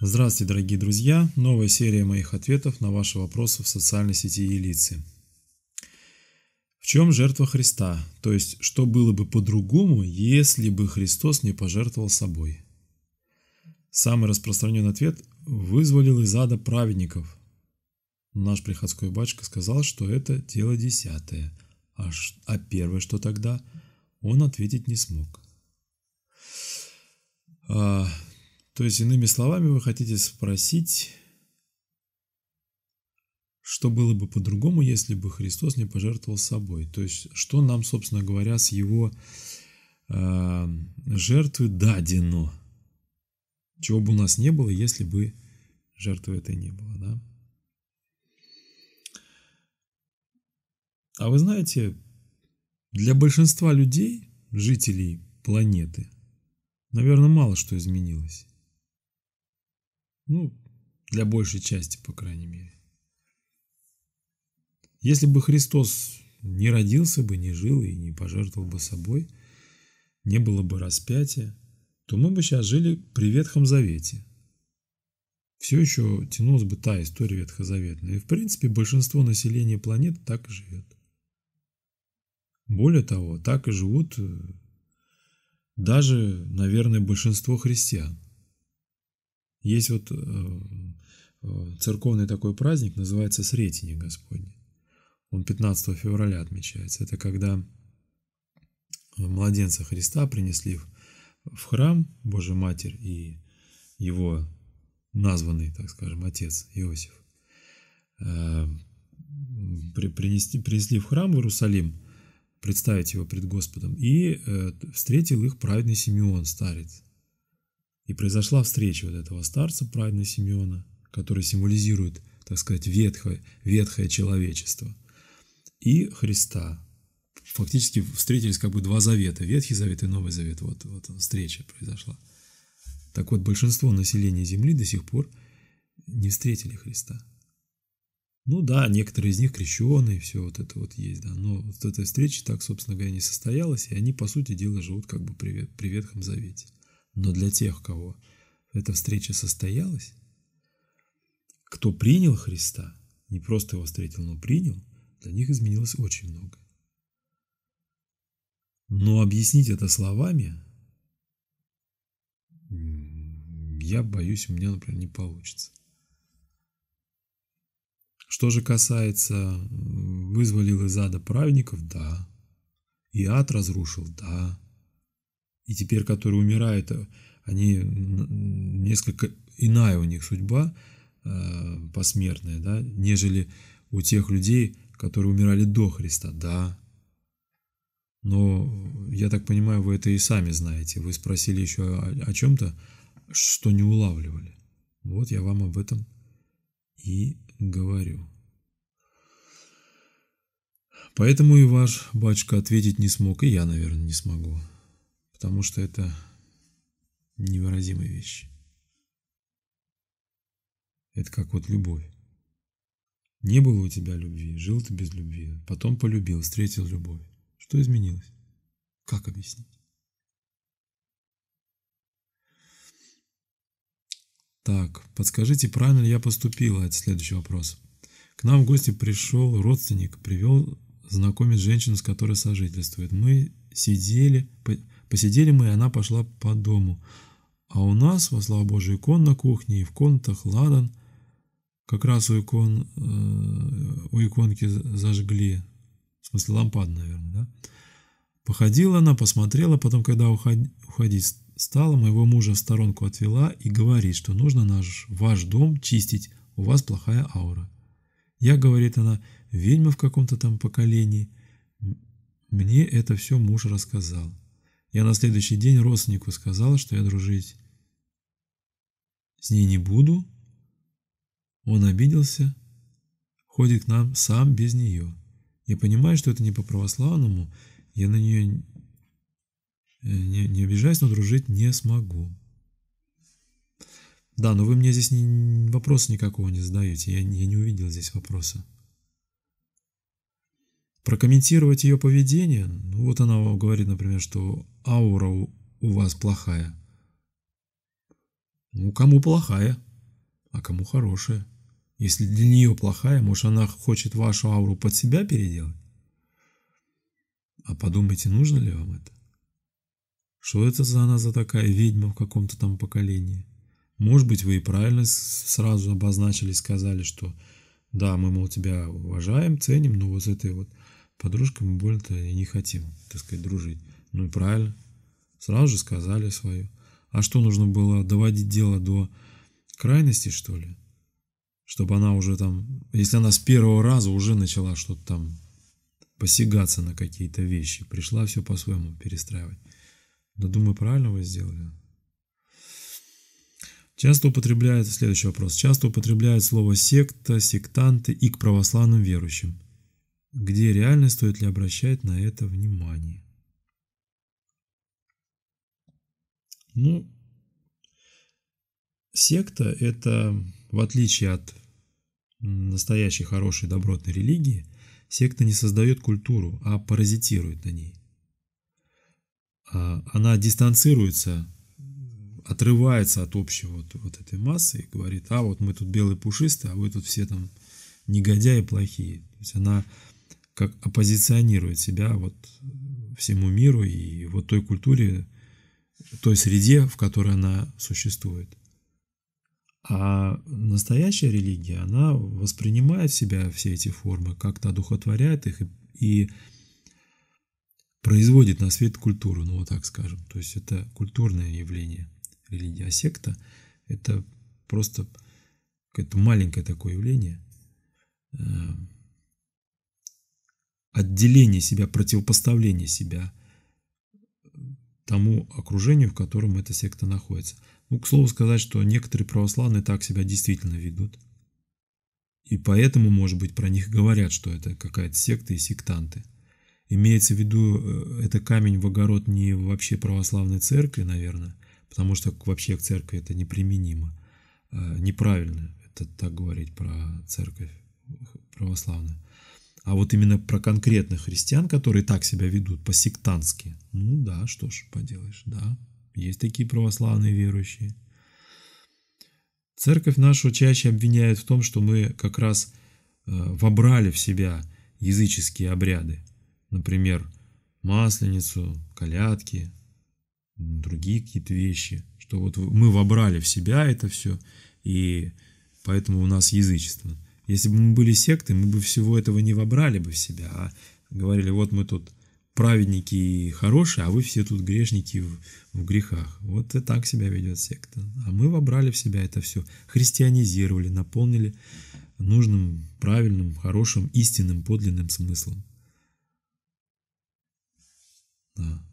Здравствуйте, дорогие друзья! Новая серия моих ответов на ваши вопросы в социальной сети Елицы. В чем жертва Христа? То есть, что было бы по-другому, если бы Христос не пожертвовал собой? Самый распространенный ответ – вызволил из ада праведников. Наш приходской батюшка сказал, что это дело десятое. А, а первое, что тогда, он ответить не смог. А, то есть, иными словами, вы хотите спросить, что было бы по-другому, если бы Христос не пожертвовал собой. То есть, что нам, собственно говоря, с его э, жертвы дадено. Чего бы у нас не было, если бы жертвы этой не было. Да? А вы знаете, для большинства людей, жителей планеты, наверное, мало что изменилось. Ну, для большей части, по крайней мере. Если бы Христос не родился бы, не жил и не пожертвовал бы собой, не было бы распятия, то мы бы сейчас жили при Ветхом Завете. Все еще тянулась бы та история ветхозаветная, и в принципе большинство населения планеты так и живет. Более того, так и живут э, даже, наверное, большинство христиан. Есть вот э, э, церковный такой праздник, называется Сретение Господне. Он 15 февраля отмечается. Это когда младенца Христа принесли в храм Божий Матерь и его названный, так скажем, отец Иосиф. Э, принести, принесли в храм в Иерусалим, представить его пред Господом, и встретил их праведный Симеон, старец. И произошла встреча вот этого старца, праведного Симеона, который символизирует, так сказать, ветхое, ветхое человечество, и Христа. Фактически встретились как бы два завета, Ветхий Завет и Новый Завет. Вот, вот встреча произошла. Так вот, большинство населения Земли до сих пор не встретили Христа. Ну да, некоторые из них крещеные, все вот это вот есть, да. Но вот эта встреча так, собственно говоря, не состоялась, и они, по сути дела, живут как бы при, при Ветхом Завете но для тех, кого эта встреча состоялась, кто принял Христа, не просто его встретил, но принял, для них изменилось очень много. Но объяснить это словами, я боюсь, у меня, например, не получится. Что же касается вызволил из ада праведников, да. И ад разрушил, да и теперь, которые умирают, они несколько иная у них судьба э, посмертная, да, нежели у тех людей, которые умирали до Христа, да. Но я так понимаю, вы это и сами знаете. Вы спросили еще о, о чем-то, что не улавливали. Вот я вам об этом и говорю. Поэтому и ваш батюшка ответить не смог, и я, наверное, не смогу потому что это невыразимые вещи. Это как вот любовь. Не было у тебя любви, жил ты без любви, потом полюбил, встретил любовь. Что изменилось? Как объяснить? Так, подскажите, правильно ли я поступила? Это следующий вопрос. К нам в гости пришел родственник, привел знакомить женщину, с которой сожительствует. Мы сидели, Посидели мы, и она пошла по дому. А у нас, во слава Божию, икон на кухне и в комнатах ладан. Как раз у икон, э, у иконки зажгли, в смысле лампад, наверное, да? Походила она, посмотрела, потом, когда уходить стала, моего мужа в сторонку отвела и говорит, что нужно наш, ваш дом чистить, у вас плохая аура. Я, говорит она, ведьма в каком-то там поколении. Мне это все муж рассказал. Я на следующий день родственнику сказал, что я дружить с ней не буду. Он обиделся, ходит к нам сам без нее. Я понимаю, что это не по-православному, я на нее э, не, не обижаюсь, но дружить не смогу. Да, но вы мне здесь ни, вопроса никакого не задаете, я, я не увидел здесь вопроса прокомментировать ее поведение. Ну, вот она вам говорит, например, что аура у, у вас плохая. Ну, кому плохая, а кому хорошая. Если для нее плохая, может, она хочет вашу ауру под себя переделать? А подумайте, нужно ли вам это? Что это за она за такая ведьма в каком-то там поколении? Может быть, вы и правильно сразу обозначили, сказали, что да, мы, мол, тебя уважаем, ценим, но вот с этой вот мы больно-то и не хотим, так сказать, дружить. Ну и правильно. Сразу же сказали свое. А что нужно было доводить дело до крайности, что ли? Чтобы она уже там, если она с первого раза уже начала что-то там посягаться на какие-то вещи, пришла все по-своему перестраивать. Да думаю, правильно вы сделали. Часто употребляется, следующий вопрос, часто употребляют слово секта, сектанты и к православным верующим где реально стоит ли обращать на это внимание. Ну, секта – это, в отличие от настоящей хорошей добротной религии, секта не создает культуру, а паразитирует на ней. А она дистанцируется, отрывается от общего вот, вот этой массы и говорит, а вот мы тут белые пушистые, а вы тут все там негодяи плохие. То есть она как оппозиционирует себя вот всему миру и вот той культуре, той среде, в которой она существует. А настоящая религия, она воспринимает в себя все эти формы, как-то одухотворяет их и, и производит на свет культуру, ну вот так скажем. То есть это культурное явление религия. А секта – это просто какое-то маленькое такое явление эм, – отделение себя, противопоставление себя тому окружению, в котором эта секта находится. Ну, к слову сказать, что некоторые православные так себя действительно ведут. И поэтому, может быть, про них говорят, что это какая-то секта и сектанты. Имеется в виду, э, это камень в огород не вообще православной церкви, наверное, потому что вообще к церкви это неприменимо. Э, неправильно это так говорить про церковь православную. А вот именно про конкретных христиан, которые так себя ведут, по-сектантски, ну да, что ж поделаешь, да, есть такие православные верующие. Церковь нашу чаще обвиняют в том, что мы как раз э, вобрали в себя языческие обряды. Например, масленицу, колядки, другие какие-то вещи. Что вот мы вобрали в себя это все, и поэтому у нас язычество – если бы мы были сектой, мы бы всего этого не вобрали бы в себя, а говорили, вот мы тут праведники и хорошие, а вы все тут грешники в, в грехах. Вот и так себя ведет секта. А мы вобрали в себя это все, христианизировали, наполнили нужным, правильным, хорошим, истинным, подлинным смыслом. Да.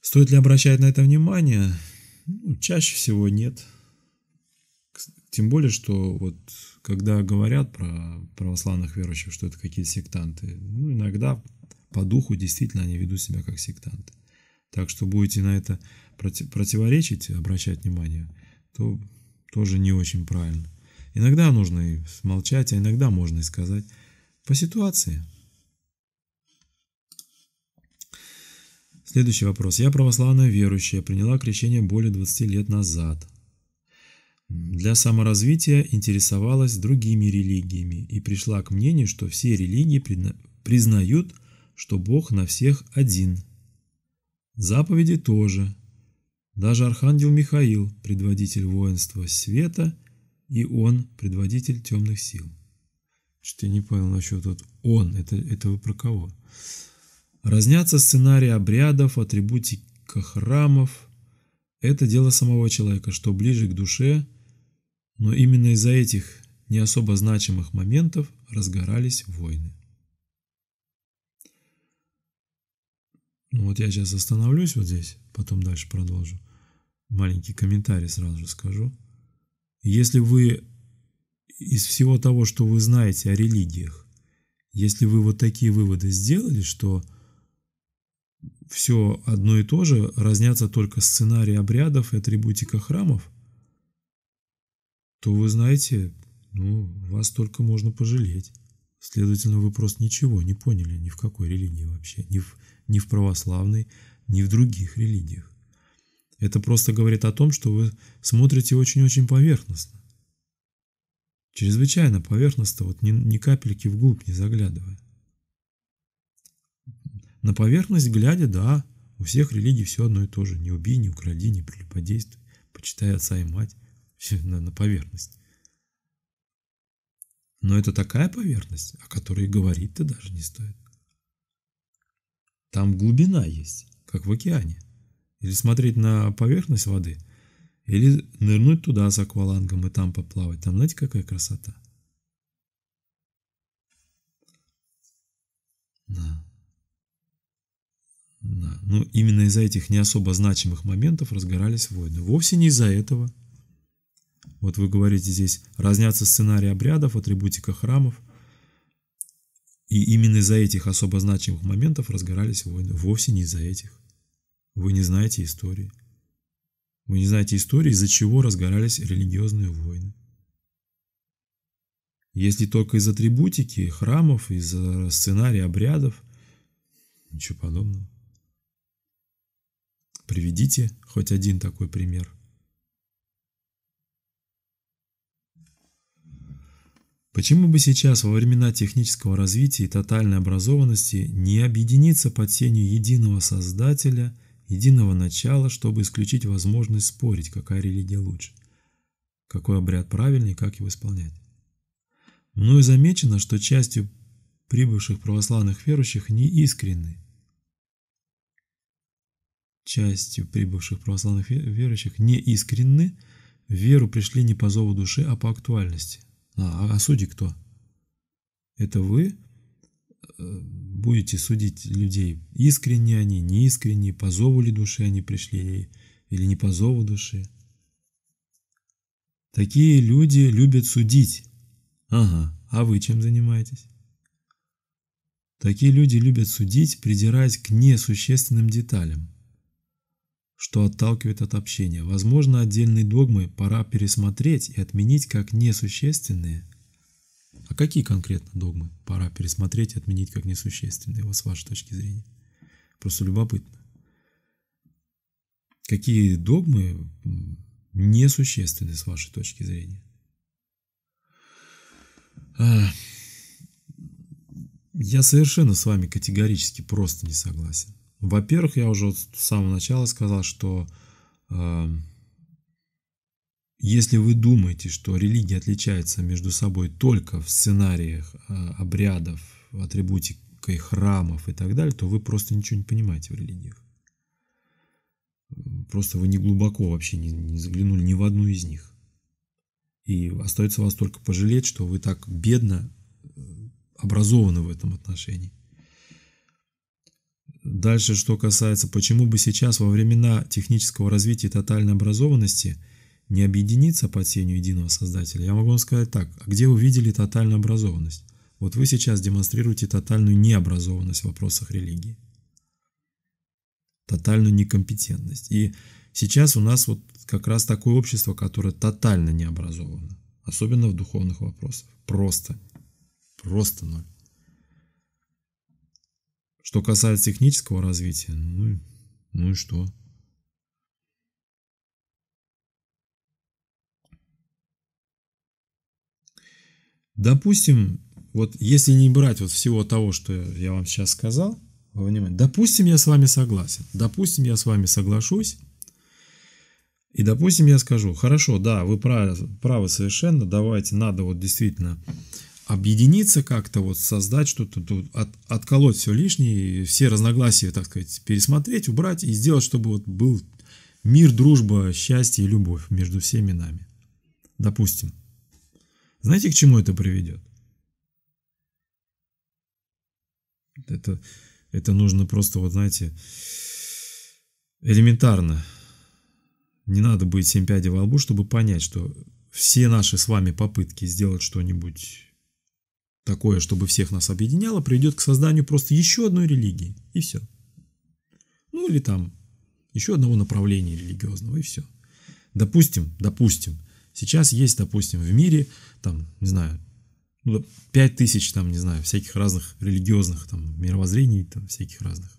Стоит ли обращать на это внимание? Ну, чаще всего нет. Тем более, что вот когда говорят про православных верующих, что это какие-то сектанты, ну, иногда по духу действительно они ведут себя как сектанты. Так что будете на это против, противоречить, обращать внимание, то тоже не очень правильно. Иногда нужно и смолчать, а иногда можно и сказать по ситуации. Следующий вопрос. Я православная верующая, приняла крещение более 20 лет назад. Для саморазвития интересовалась другими религиями и пришла к мнению, что все религии признают, что Бог на всех один. Заповеди тоже. Даже Архангел Михаил – предводитель воинства света, и он – предводитель темных сил. Что я не понял насчет вот «он», это, это вы про кого? Разнятся сценарии обрядов, атрибутика храмов – это дело самого человека, что ближе к душе – но именно из-за этих не особо значимых моментов разгорались войны. Ну вот я сейчас остановлюсь вот здесь, потом дальше продолжу. Маленький комментарий сразу же скажу. Если вы из всего того, что вы знаете о религиях, если вы вот такие выводы сделали, что все одно и то же, разнятся только сценарии обрядов и атрибутика храмов – то вы знаете, ну, вас только можно пожалеть. Следовательно, вы просто ничего не поняли ни в какой религии вообще, ни в, ни в православной, ни в других религиях. Это просто говорит о том, что вы смотрите очень-очень поверхностно. Чрезвычайно поверхностно, вот ни, ни капельки вглубь не заглядывая. На поверхность глядя, да, у всех религий все одно и то же. Не убей, не укради, не прелюбодействуй, почитай отца и мать. на, на поверхность. Но это такая поверхность, о которой говорить-то даже не стоит. Там глубина есть, как в океане. Или смотреть на поверхность воды, или нырнуть туда с аквалангом и там поплавать. Там знаете, какая красота? Да. Да. Ну именно из-за этих не особо значимых моментов разгорались войны. Вовсе не из-за этого – вот вы говорите здесь, разнятся сценарии обрядов, атрибутика храмов. И именно из-за этих особо значимых моментов разгорались войны. Вовсе не из-за этих. Вы не знаете истории. Вы не знаете истории, из-за чего разгорались религиозные войны. Если только из атрибутики, храмов, из сценария обрядов, ничего подобного. Приведите хоть один такой пример – Почему бы сейчас, во времена технического развития и тотальной образованности, не объединиться под сенью единого Создателя, единого начала, чтобы исключить возможность спорить, какая религия лучше, какой обряд правильный как его исполнять? Ну и замечено, что частью прибывших православных верующих неискренны. Частью прибывших православных верующих неискренны, в веру пришли не по зову души, а по актуальности. А, а судьи кто? Это вы э, будете судить людей, искренне они, неискренне, по зову ли души они пришли или не по зову души. Такие люди любят судить. Ага, а вы чем занимаетесь? Такие люди любят судить, придираясь к несущественным деталям что отталкивает от общения. Возможно, отдельные догмы пора пересмотреть и отменить как несущественные. А какие конкретно догмы пора пересмотреть и отменить как несущественные, вот с вашей точки зрения? Просто любопытно. Какие догмы несущественны с вашей точки зрения? А, я совершенно с вами категорически просто не согласен. Во-первых, я уже с самого начала сказал, что э, если вы думаете, что религии отличаются между собой только в сценариях э, обрядов, атрибутикой храмов и так далее, то вы просто ничего не понимаете в религиях. Просто вы не глубоко вообще не, не заглянули ни в одну из них. И остается вас только пожалеть, что вы так бедно э, образованы в этом отношении. Дальше, что касается, почему бы сейчас во времена технического развития и тотальной образованности не объединиться под сенью единого создателя, я могу вам сказать так, а где вы видели тотальную образованность? Вот вы сейчас демонстрируете тотальную необразованность в вопросах религии, тотальную некомпетентность. И сейчас у нас вот как раз такое общество, которое тотально не образовано, особенно в духовных вопросах. Просто, просто ноль. Что касается технического развития, ну, ну и что? Допустим, вот если не брать вот всего того, что я вам сейчас сказал, внимание, допустим, я с вами согласен, допустим, я с вами соглашусь, и допустим, я скажу, хорошо, да, вы правы, правы совершенно, давайте, надо вот действительно объединиться как-то, вот создать что-то, от, отколоть все лишнее, все разногласия, так сказать, пересмотреть, убрать и сделать, чтобы вот был мир, дружба, счастье и любовь между всеми нами. Допустим. Знаете, к чему это приведет? Это, это нужно просто, вот знаете, элементарно. Не надо быть семь пядей во лбу, чтобы понять, что все наши с вами попытки сделать что-нибудь такое, чтобы всех нас объединяло, приведет к созданию просто еще одной религии, и все. Ну или там еще одного направления религиозного, и все. Допустим, допустим, сейчас есть, допустим, в мире, там, не знаю, 5 ну, тысяч, там, не знаю, всяких разных религиозных, там, мировоззрений, там, всяких разных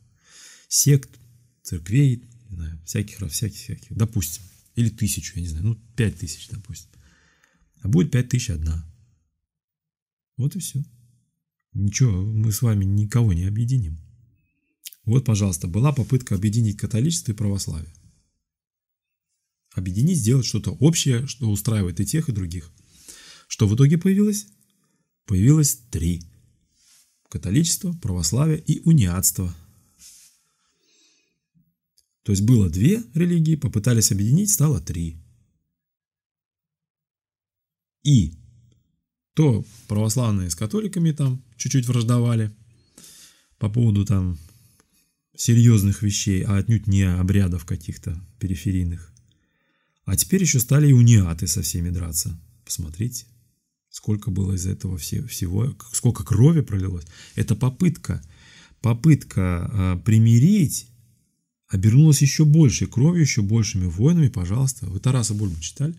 сект, церквей, не знаю, всяких, всяких, всяких, допустим, или тысячу, я не знаю, ну, 5 тысяч, допустим. А будет 5 тысяч одна. Вот и все. Ничего, мы с вами никого не объединим. Вот, пожалуйста, была попытка объединить католичество и православие. Объединить, сделать что-то общее, что устраивает и тех, и других. Что в итоге появилось? Появилось три. Католичество, православие и униатство. То есть было две религии, попытались объединить, стало три. И то православные с католиками там чуть-чуть враждовали по поводу там серьезных вещей, а отнюдь не обрядов каких-то периферийных. А теперь еще стали и униаты со всеми драться. Посмотрите, сколько было из этого всего, сколько крови пролилось. Это попытка, попытка а, примирить обернулась еще больше кровью, еще большими войнами. Пожалуйста, вы Тараса Бульбу читали?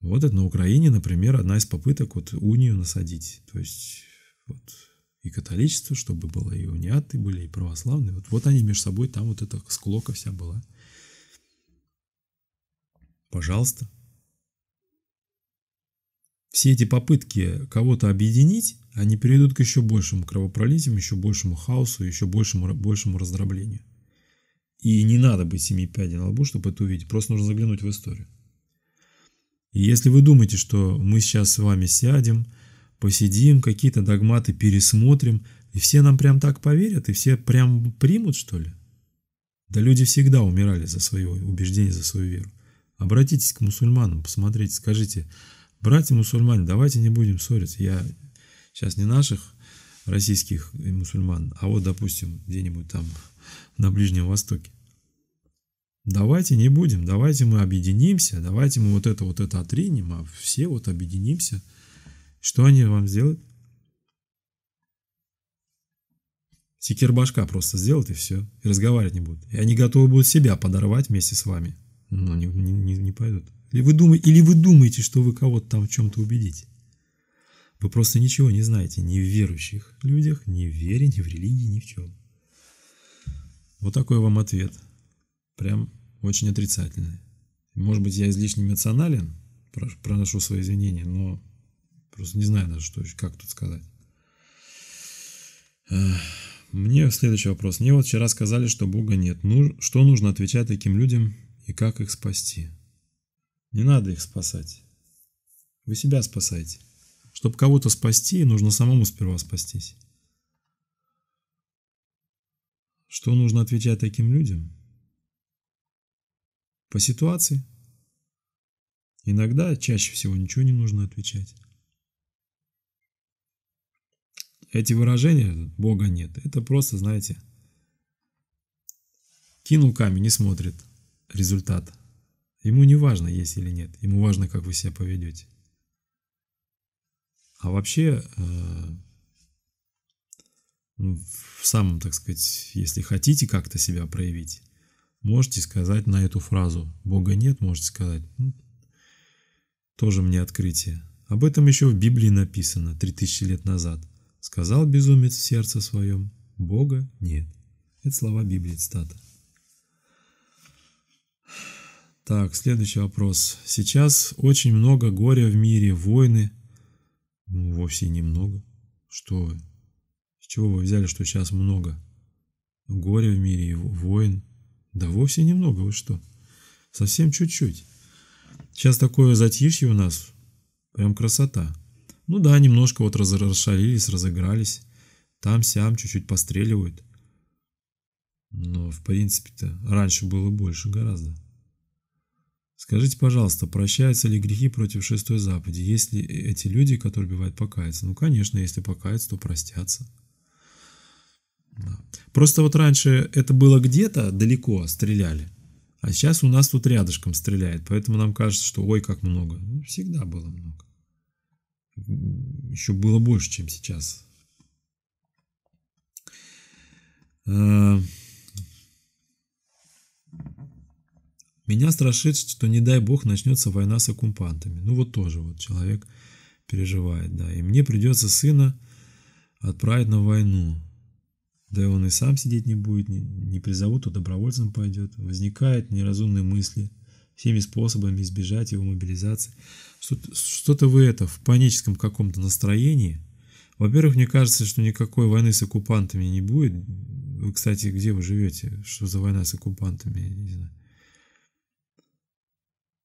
Вот это на Украине, например, одна из попыток вот унию насадить. То есть вот и католичество, чтобы было, и униаты были, и православные. Вот, вот они между собой, там вот эта склока вся была. Пожалуйста. Все эти попытки кого-то объединить, они приведут к еще большему кровопролитию, еще большему хаосу, еще большему, большему раздроблению. И не надо быть семи пядей на лбу, чтобы это увидеть. Просто нужно заглянуть в историю. И если вы думаете, что мы сейчас с вами сядем, посидим, какие-то догматы пересмотрим, и все нам прям так поверят, и все прям примут, что ли? Да люди всегда умирали за свое убеждение, за свою веру. Обратитесь к мусульманам, посмотрите, скажите, братья мусульмане, давайте не будем ссориться. Я сейчас не наших российских мусульман, а вот, допустим, где-нибудь там на Ближнем Востоке. Давайте не будем, давайте мы объединимся, давайте мы вот это, вот это отринем, а все вот объединимся. Что они вам сделают? Секир просто сделают и все. И разговаривать не будут. И они готовы будут себя подорвать вместе с вами. Но ну, не, не, не пойдут. Или вы, думаете, или вы думаете, что вы кого-то там в чем-то убедите. Вы просто ничего не знаете ни в верующих людях, ни в вере, ни в религии, ни в чем. Вот такой вам ответ. Прям очень отрицательные. Может быть, я излишне эмоционален, проношу свои извинения, но просто не знаю даже, что, как тут сказать. Мне следующий вопрос. Мне вот вчера сказали, что Бога нет. Ну, что нужно отвечать таким людям и как их спасти? Не надо их спасать. Вы себя спасаете. Чтобы кого-то спасти, нужно самому сперва спастись. Что нужно отвечать таким людям? По ситуации. Иногда, чаще всего, ничего не нужно отвечать. Эти выражения «Бога нет» – это просто, знаете, кинул камень не смотрит результат. Ему не важно, есть или нет, ему важно, как вы себя поведете. А вообще, э, ну, в самом, так сказать, если хотите как-то себя проявить, Можете сказать на эту фразу «Бога нет», можете сказать. Ну, тоже мне открытие. Об этом еще в Библии написано 3000 лет назад. Сказал безумец в сердце своем «Бога нет». Это слова Библии, цитата. Так, следующий вопрос. Сейчас очень много горя в мире, войны. Ну, вовсе немного. Что вы? С чего вы взяли, что сейчас много? Горя в мире и войн. Да вовсе немного, вы что? Совсем чуть-чуть. Сейчас такое затишье у нас. Прям красота. Ну да, немножко вот расшалились, разыгрались. Там-сям чуть-чуть постреливают. Но, в принципе-то, раньше было больше гораздо. Скажите, пожалуйста, прощаются ли грехи против шестой заповеди, если э, эти люди, которые убивают, покаятся? Ну, конечно, если покаятся, то простятся. Просто вот раньше это было где-то далеко стреляли, а сейчас у нас тут рядышком стреляет, поэтому нам кажется, что ой, как много. Ну, всегда было много. Еще было больше, чем сейчас. А, меня страшит, что не дай бог начнется война с оккупантами. Ну вот тоже вот человек переживает, да. И мне придется сына отправить на войну. Да и он и сам сидеть не будет, не, не призовут, то добровольцем пойдет. Возникают неразумные мысли, всеми способами избежать его мобилизации. Что-то вы это в паническом каком-то настроении. Во-первых, мне кажется, что никакой войны с оккупантами не будет. Вы, кстати, где вы живете? Что за война с оккупантами? Я не знаю.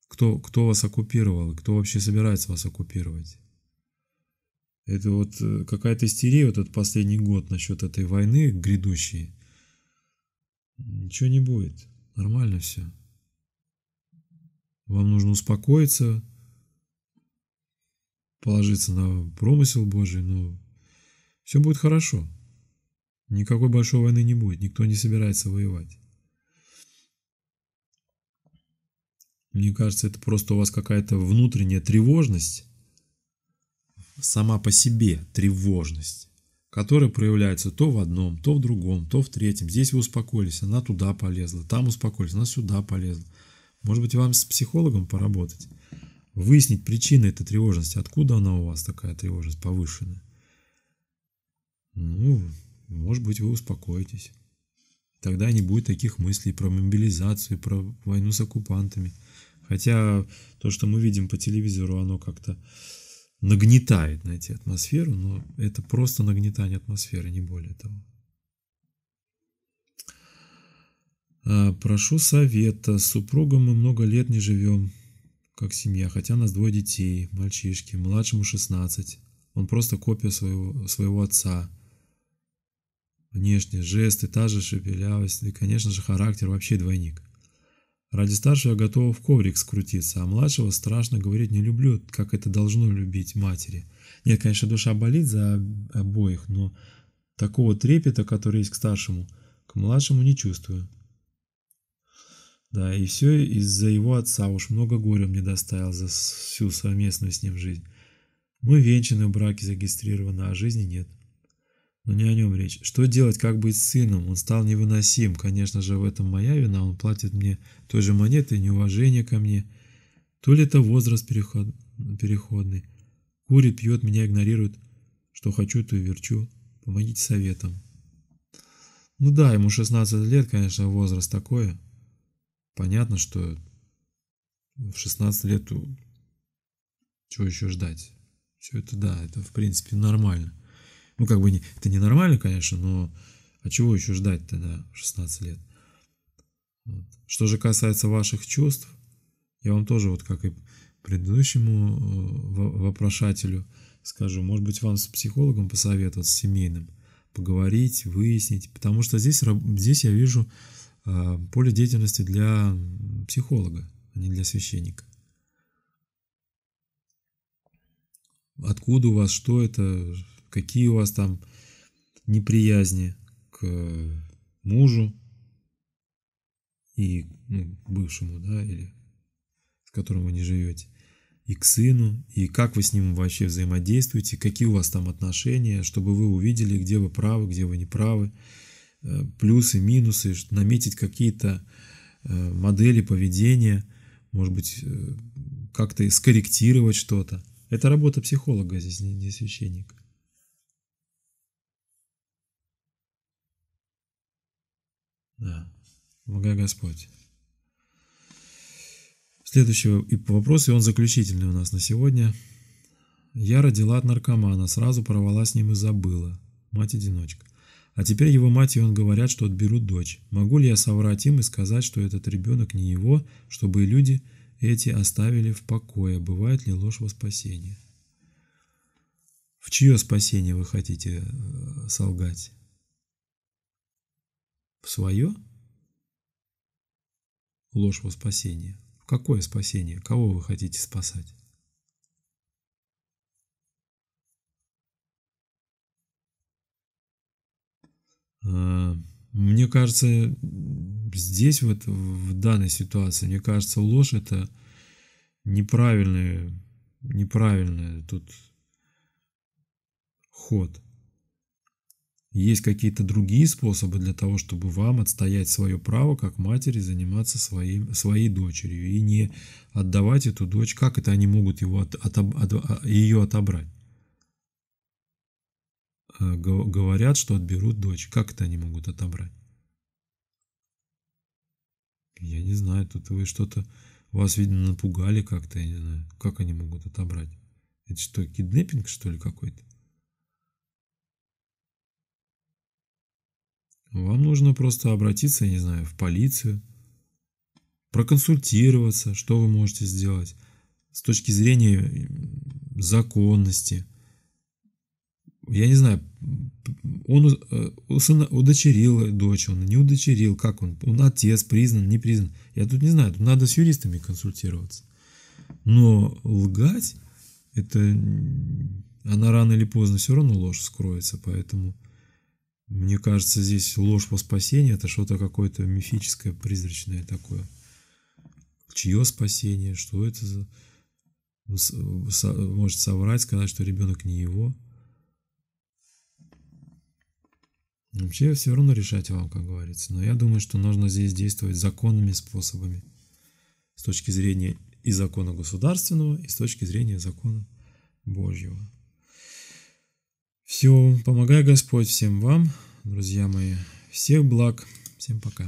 Кто, кто вас оккупировал? Кто вообще собирается вас оккупировать? Это вот э, какая-то истерия вот этот последний год насчет этой войны грядущей. Ничего не будет. Нормально все. Вам нужно успокоиться, положиться на промысел Божий, но все будет хорошо. Никакой большой войны не будет, никто не собирается воевать. Мне кажется, это просто у вас какая-то внутренняя тревожность, сама по себе тревожность, которая проявляется то в одном, то в другом, то в третьем. Здесь вы успокоились, она туда полезла, там успокоились, она сюда полезла. Может быть, вам с психологом поработать, выяснить причины этой тревожности, откуда она у вас такая тревожность повышенная. Ну, может быть, вы успокоитесь. Тогда не будет таких мыслей про мобилизацию, про войну с оккупантами. Хотя то, что мы видим по телевизору, оно как-то нагнетает, знаете, атмосферу, но это просто нагнетание атмосферы, не более того. А, прошу совета. С супругом мы много лет не живем, как семья, хотя у нас двое детей, мальчишки, младшему 16. Он просто копия своего, своего отца. Внешние жесты, та же шепелявость, и, конечно же, характер вообще двойник. Ради старшего готова в коврик скрутиться, а младшего страшно говорить не люблю, как это должно любить матери. Нет, конечно, душа болит за обоих, но такого трепета, который есть к старшему, к младшему не чувствую. Да, и все из-за его отца, уж много горя мне доставил за всю совместную с ним жизнь. Мы венчаны в браке зарегистрированы, а жизни нет. Но ну, не о нем речь. Что делать, как быть с сыном? Он стал невыносим. Конечно же, в этом моя вина. Он платит мне той же монетой, неуважение ко мне. То ли это возраст переход... переходный. Курит, пьет, меня игнорирует. Что хочу, то и верчу. Помогите советом. Ну да, ему 16 лет, конечно, возраст такой. Понятно, что в 16 лет чего еще ждать. Все это да, это в принципе нормально. Ну, как бы не, это ненормально, конечно, но а чего еще ждать тогда 16 лет? Вот. Что же касается ваших чувств, я вам тоже, вот как и предыдущему э, вопрошателю, скажу, может быть, вам с психологом посоветоваться, семейным, поговорить, выяснить, потому что здесь, здесь я вижу э, поле деятельности для психолога, а не для священника. Откуда у вас, что это, какие у вас там неприязни к э, мужу и ну, бывшему, да, или с которым вы не живете, и к сыну, и как вы с ним вообще взаимодействуете, какие у вас там отношения, чтобы вы увидели, где вы правы, где вы не правы, э, плюсы, минусы, наметить какие-то э, модели поведения, может быть, как-то скорректировать что-то. Это работа психолога здесь, не священника. Да. Благо Господь. Следующий вопрос, и он заключительный у нас на сегодня. Я родила от наркомана, сразу порвала с ним и забыла. Мать-одиночка. А теперь его мать и он говорят, что отберут дочь. Могу ли я соврать им и сказать, что этот ребенок не его, чтобы люди эти оставили в покое? Бывает ли ложь во спасение? В чье спасение вы хотите э, солгать? В свое? Ложь во спасение. В какое спасение? Кого вы хотите спасать? А, мне кажется, здесь вот в данной ситуации, мне кажется, ложь это неправильный, неправильный тут ход. Есть какие-то другие способы для того, чтобы вам отстоять свое право как матери заниматься своим, своей дочерью и не отдавать эту дочь, как это они могут его от, от, от, ее отобрать? Э, говорят, что отберут дочь. Как это они могут отобрать? Я не знаю, тут вы что-то... Вас, видно, напугали как-то, я не знаю. Как они могут отобрать? Это что, киднепинг что ли, какой-то? Вам нужно просто обратиться, я не знаю, в полицию, проконсультироваться, что вы можете сделать с точки зрения законности. Я не знаю, он э, усына, удочерил дочь, он не удочерил, как он, он отец, признан, не признан. Я тут не знаю, тут надо с юристами консультироваться. Но лгать, это она рано или поздно все равно ложь скроется, поэтому мне кажется, здесь ложь во спасение – это что-то какое-то мифическое, призрачное такое. Чье спасение? Что это за... Ну, может соврать, сказать, что ребенок не его. Вообще все равно решать вам, как говорится. Но я думаю, что нужно здесь действовать законными способами. С точки зрения и закона государственного, и с точки зрения закона Божьего. Все, помогай Господь всем вам, друзья мои. Всех благ. Всем пока.